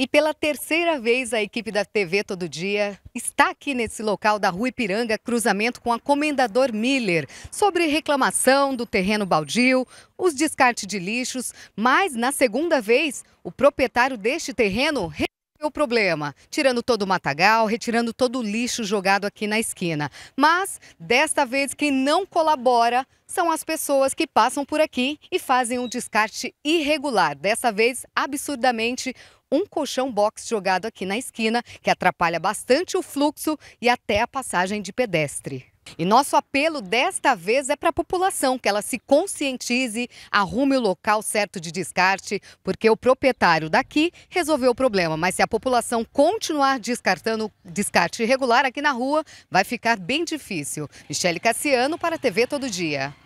E pela terceira vez, a equipe da TV Todo Dia está aqui nesse local da Rua Ipiranga, cruzamento com a Comendador Miller, sobre reclamação do terreno baldio, os descartes de lixos, mas na segunda vez, o proprietário deste terreno o problema, tirando todo o matagal, retirando todo o lixo jogado aqui na esquina. Mas, desta vez, quem não colabora são as pessoas que passam por aqui e fazem um descarte irregular. Dessa vez, absurdamente, um colchão box jogado aqui na esquina, que atrapalha bastante o fluxo e até a passagem de pedestre. E nosso apelo desta vez é para a população que ela se conscientize, arrume o local certo de descarte, porque o proprietário daqui resolveu o problema. Mas se a população continuar descartando descarte irregular aqui na rua, vai ficar bem difícil. Michele Cassiano para a TV Todo Dia.